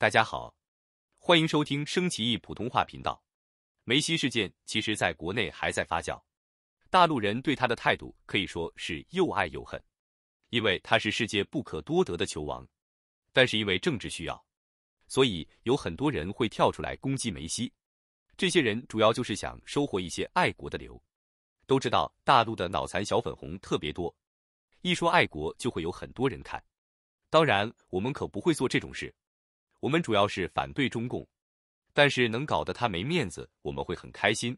大家好，欢迎收听升旗易普通话频道。梅西事件其实在国内还在发酵，大陆人对他的态度可以说是又爱又恨。因为他是世界不可多得的球王，但是因为政治需要，所以有很多人会跳出来攻击梅西。这些人主要就是想收获一些爱国的流。都知道大陆的脑残小粉红特别多，一说爱国就会有很多人看。当然，我们可不会做这种事。我们主要是反对中共，但是能搞得他没面子，我们会很开心。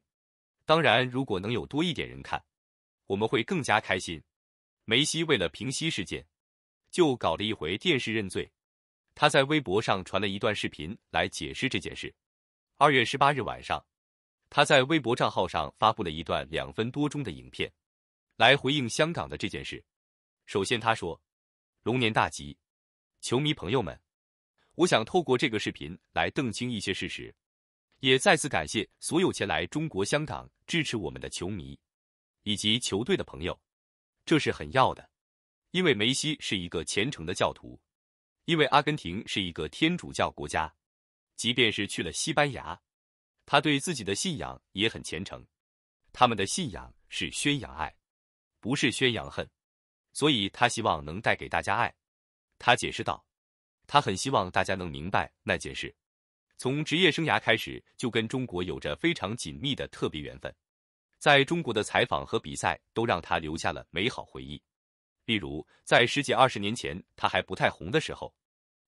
当然，如果能有多一点人看，我们会更加开心。梅西为了平息事件，就搞了一回电视认罪。他在微博上传了一段视频来解释这件事。二月十八日晚上，他在微博账号上发布了一段两分多钟的影片，来回应香港的这件事。首先，他说：“龙年大吉，球迷朋友们。”我想透过这个视频来澄清一些事实，也再次感谢所有前来中国香港支持我们的球迷以及球队的朋友，这是很要的，因为梅西是一个虔诚的教徒，因为阿根廷是一个天主教国家，即便是去了西班牙，他对自己的信仰也很虔诚。他们的信仰是宣扬爱，不是宣扬恨，所以他希望能带给大家爱。他解释道。他很希望大家能明白那件事。从职业生涯开始，就跟中国有着非常紧密的特别缘分。在中国的采访和比赛，都让他留下了美好回忆。例如，在十几二十年前他还不太红的时候，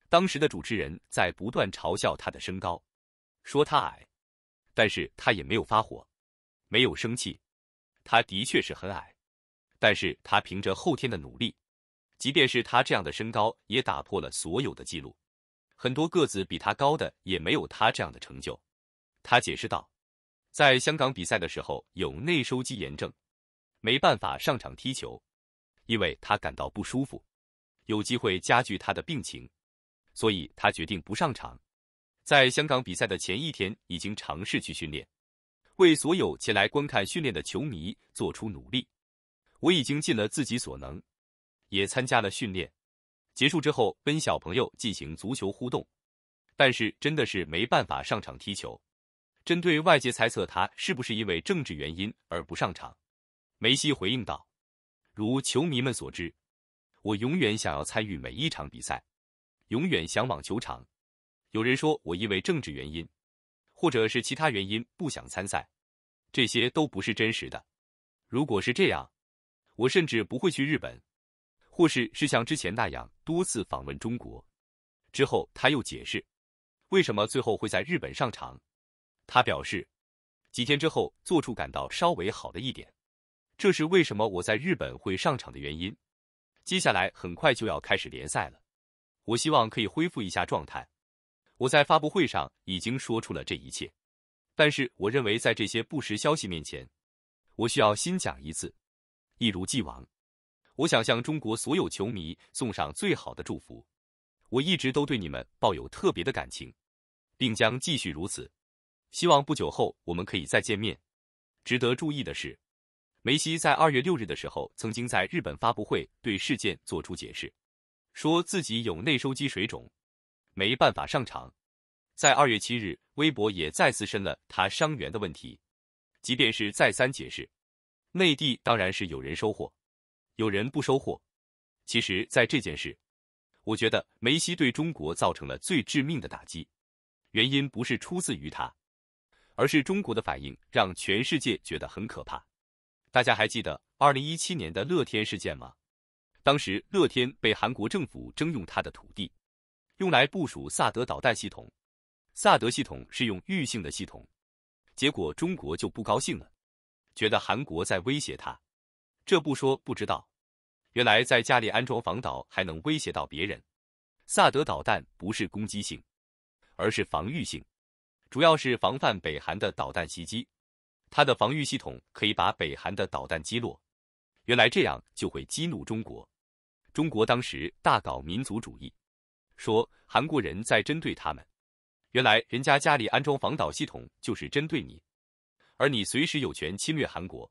当时的主持人在不断嘲笑他的身高，说他矮，但是他也没有发火，没有生气。他的确是很矮，但是他凭着后天的努力。即便是他这样的身高，也打破了所有的记录。很多个子比他高的也没有他这样的成就。他解释道：“在香港比赛的时候有内收肌炎症，没办法上场踢球，因为他感到不舒服，有机会加剧他的病情，所以他决定不上场。在香港比赛的前一天已经尝试去训练，为所有前来观看训练的球迷做出努力。我已经尽了自己所能。”也参加了训练，结束之后跟小朋友进行足球互动，但是真的是没办法上场踢球。针对外界猜测他是不是因为政治原因而不上场，梅西回应道：“如球迷们所知，我永远想要参与每一场比赛，永远向往球场。有人说我因为政治原因，或者是其他原因不想参赛，这些都不是真实的。如果是这样，我甚至不会去日本。”或是是像之前那样多次访问中国，之后他又解释，为什么最后会在日本上场。他表示，几天之后坐处感到稍微好了一点，这是为什么我在日本会上场的原因。接下来很快就要开始联赛了，我希望可以恢复一下状态。我在发布会上已经说出了这一切，但是我认为在这些不实消息面前，我需要新讲一次，一如既往。我想向中国所有球迷送上最好的祝福。我一直都对你们抱有特别的感情，并将继续如此。希望不久后我们可以再见面。值得注意的是，梅西在二月六日的时候曾经在日本发布会对事件做出解释，说自己有内收肌水肿，没办法上场。在二月七日，微博也再次申了他伤员的问题。即便是再三解释，内地当然是有人收获。有人不收货，其实，在这件事，我觉得梅西对中国造成了最致命的打击。原因不是出自于他，而是中国的反应让全世界觉得很可怕。大家还记得二零一七年的乐天事件吗？当时乐天被韩国政府征用他的土地，用来部署萨德导弹系统。萨德系统是用域性的系统，结果中国就不高兴了，觉得韩国在威胁他。这不说不知道，原来在家里安装防导还能威胁到别人。萨德导弹不是攻击性，而是防御性，主要是防范北韩的导弹袭击。它的防御系统可以把北韩的导弹击落。原来这样就会激怒中国，中国当时大搞民族主义，说韩国人在针对他们。原来人家家里安装防导系统就是针对你，而你随时有权侵略韩国。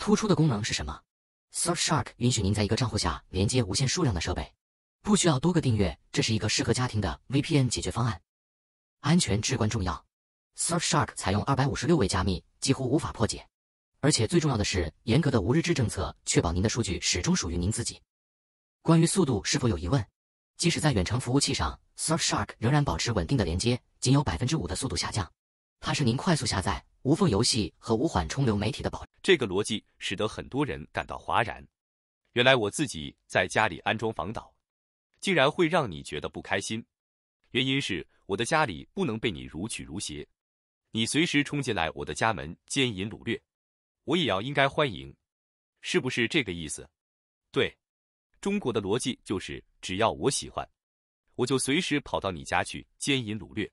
突出的功能是什么？Surfshark 允许您在一个账户下连接无限数量的设备，不需要多个订阅，这是一个适合家庭的 VPN 解决方案。安全至关重要，Surfshark 采用二百五十六位加密，几乎无法破解。而且最重要的是，严格的无日志政策，确保您的数据始终属于您自己。关于速度是否有疑问？即使在远程服务器上，Surfshark 仍然保持稳定的连接，仅有百分之五的速度下降。它是您快速下载、无缝游戏和无缓冲流媒体的保这个逻辑使得很多人感到哗然。原来我自己在家里安装防导，竟然会让你觉得不开心。原因是我的家里不能被你如取如携，你随时冲进来我的家门奸淫掳掠，我也要应该欢迎。是不是这个意思？对，中国的逻辑就是只要我喜欢，我就随时跑到你家去奸淫掳掠。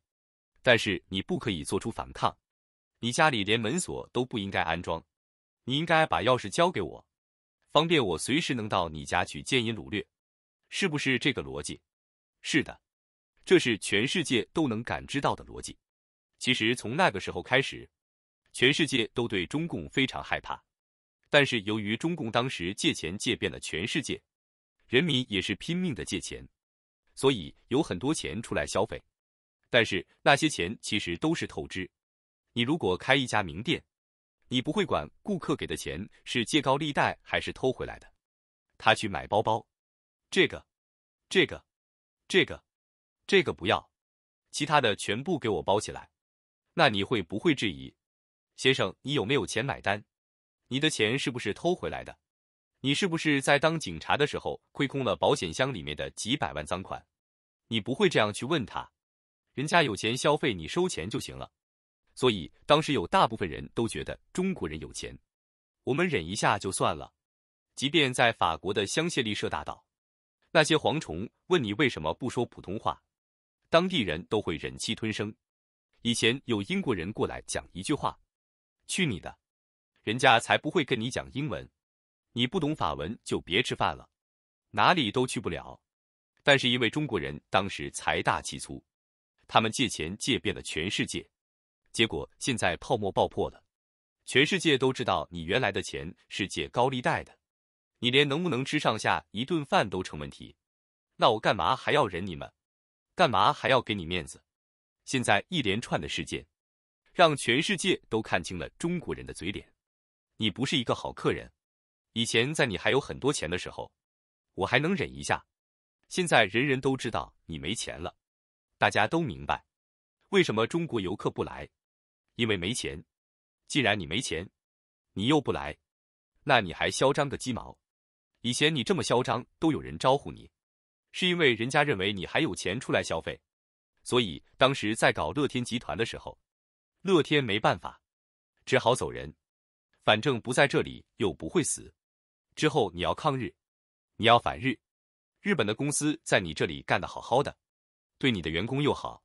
但是你不可以做出反抗，你家里连门锁都不应该安装，你应该把钥匙交给我，方便我随时能到你家去奸淫掳掠，是不是这个逻辑？是的，这是全世界都能感知到的逻辑。其实从那个时候开始，全世界都对中共非常害怕，但是由于中共当时借钱借遍了全世界，人民也是拼命的借钱，所以有很多钱出来消费。但是那些钱其实都是透支。你如果开一家名店，你不会管顾客给的钱是借高利贷还是偷回来的。他去买包包，这个、这个、这个、这个不要，其他的全部给我包起来。那你会不会质疑？先生，你有没有钱买单？你的钱是不是偷回来的？你是不是在当警察的时候亏空了保险箱里面的几百万赃款？你不会这样去问他。人家有钱消费，你收钱就行了。所以当时有大部分人都觉得中国人有钱，我们忍一下就算了。即便在法国的香榭丽舍大道，那些蝗虫问你为什么不说普通话，当地人都会忍气吞声。以前有英国人过来讲一句话：“去你的！”人家才不会跟你讲英文。你不懂法文就别吃饭了，哪里都去不了。但是因为中国人当时财大气粗。他们借钱借遍了全世界，结果现在泡沫爆破了，全世界都知道你原来的钱是借高利贷的，你连能不能吃上下一顿饭都成问题。那我干嘛还要忍你们？干嘛还要给你面子？现在一连串的事件，让全世界都看清了中国人的嘴脸。你不是一个好客人。以前在你还有很多钱的时候，我还能忍一下。现在人人都知道你没钱了。大家都明白，为什么中国游客不来？因为没钱。既然你没钱，你又不来，那你还嚣张个鸡毛？以前你这么嚣张，都有人招呼你，是因为人家认为你还有钱出来消费。所以当时在搞乐天集团的时候，乐天没办法，只好走人。反正不在这里又不会死。之后你要抗日，你要反日，日本的公司在你这里干得好好的。对你的员工又好，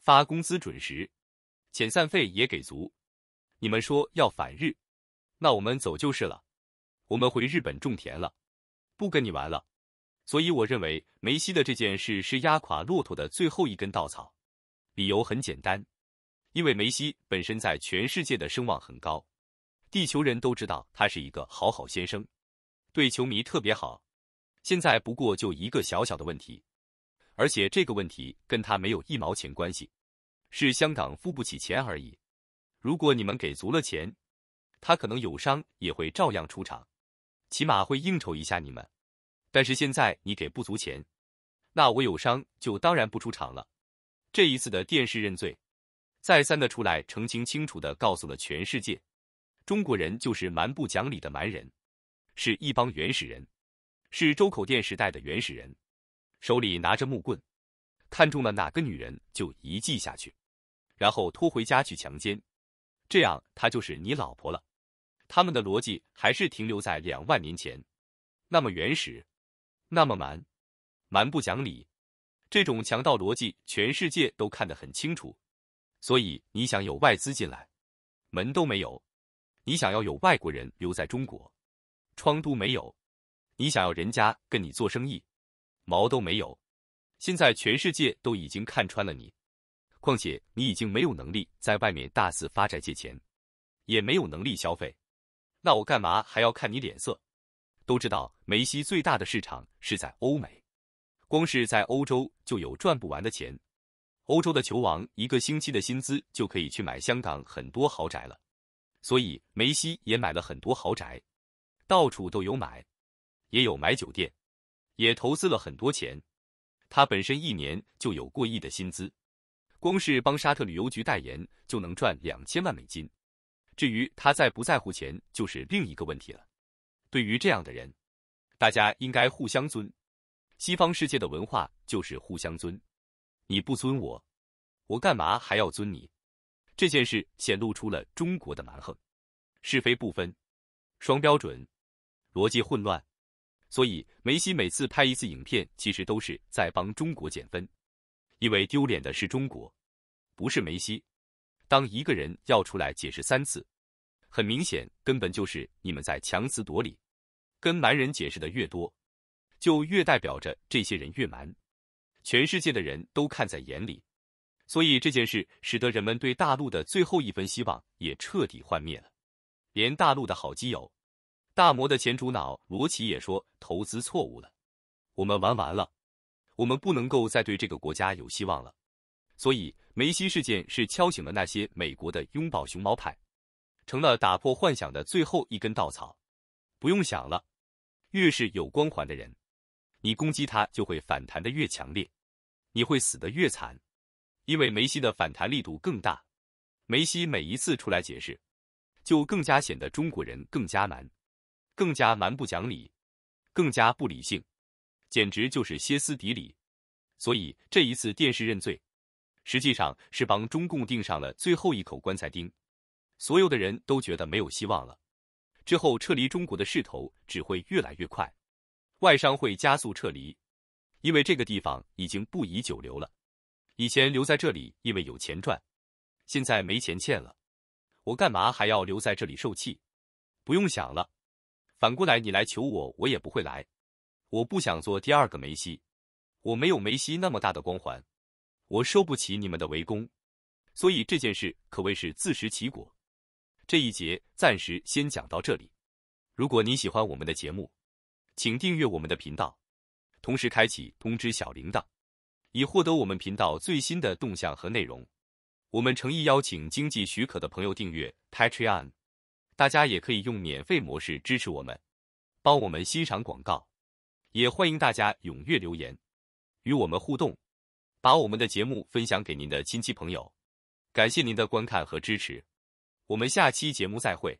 发工资准时，遣散费也给足。你们说要反日，那我们走就是了。我们回日本种田了，不跟你玩了。所以我认为梅西的这件事是压垮骆驼的最后一根稻草。理由很简单，因为梅西本身在全世界的声望很高，地球人都知道他是一个好好先生，对球迷特别好。现在不过就一个小小的问题。而且这个问题跟他没有一毛钱关系，是香港付不起钱而已。如果你们给足了钱，他可能有伤也会照样出场，起码会应酬一下你们。但是现在你给不足钱，那我有伤就当然不出场了。这一次的电视认罪，再三的出来澄清，清楚的告诉了全世界，中国人就是蛮不讲理的蛮人，是一帮原始人，是周口店时代的原始人。手里拿着木棍，看中了哪个女人就一记下去，然后拖回家去强奸，这样她就是你老婆了。他们的逻辑还是停留在两万年前，那么原始，那么蛮蛮不讲理。这种强盗逻辑，全世界都看得很清楚。所以你想有外资进来，门都没有；你想要有外国人留在中国，窗都没有；你想要人家跟你做生意。毛都没有，现在全世界都已经看穿了你，况且你已经没有能力在外面大肆发债借钱，也没有能力消费，那我干嘛还要看你脸色？都知道梅西最大的市场是在欧美，光是在欧洲就有赚不完的钱，欧洲的球王一个星期的薪资就可以去买香港很多豪宅了，所以梅西也买了很多豪宅，到处都有买，也有买酒店。也投资了很多钱，他本身一年就有过亿的薪资，光是帮沙特旅游局代言就能赚两千万美金。至于他在不在乎钱，就是另一个问题了。对于这样的人，大家应该互相尊。西方世界的文化就是互相尊，你不尊我，我干嘛还要尊你？这件事显露出了中国的蛮横、是非不分、双标准、逻辑混乱。所以，梅西每次拍一次影片，其实都是在帮中国减分，因为丢脸的是中国，不是梅西。当一个人要出来解释三次，很明显，根本就是你们在强词夺理。跟蛮人解释的越多，就越代表着这些人越蛮。全世界的人都看在眼里，所以这件事使得人们对大陆的最后一分希望也彻底幻灭了，连大陆的好基友。大摩的前主脑罗奇也说，投资错误了，我们玩完了，我们不能够再对这个国家有希望了。所以梅西事件是敲醒了那些美国的拥抱熊猫派，成了打破幻想的最后一根稻草。不用想了，越是有光环的人，你攻击他就会反弹的越强烈，你会死的越惨。因为梅西的反弹力度更大，梅西每一次出来解释，就更加显得中国人更加难。更加蛮不讲理，更加不理性，简直就是歇斯底里。所以这一次电视认罪，实际上是帮中共钉上了最后一口棺材钉，所有的人都觉得没有希望了。之后撤离中国的势头只会越来越快，外商会加速撤离，因为这个地方已经不宜久留了。以前留在这里因为有钱赚，现在没钱欠了，我干嘛还要留在这里受气？不用想了。反过来，你来求我，我也不会来。我不想做第二个梅西，我没有梅西那么大的光环，我受不起你们的围攻。所以这件事可谓是自食其果。这一节暂时先讲到这里。如果你喜欢我们的节目，请订阅我们的频道，同时开启通知小铃铛，以获得我们频道最新的动向和内容。我们诚意邀请经济许可的朋友订阅 Patreon。大家也可以用免费模式支持我们，帮我们欣赏广告，也欢迎大家踊跃留言，与我们互动，把我们的节目分享给您的亲戚朋友。感谢您的观看和支持，我们下期节目再会。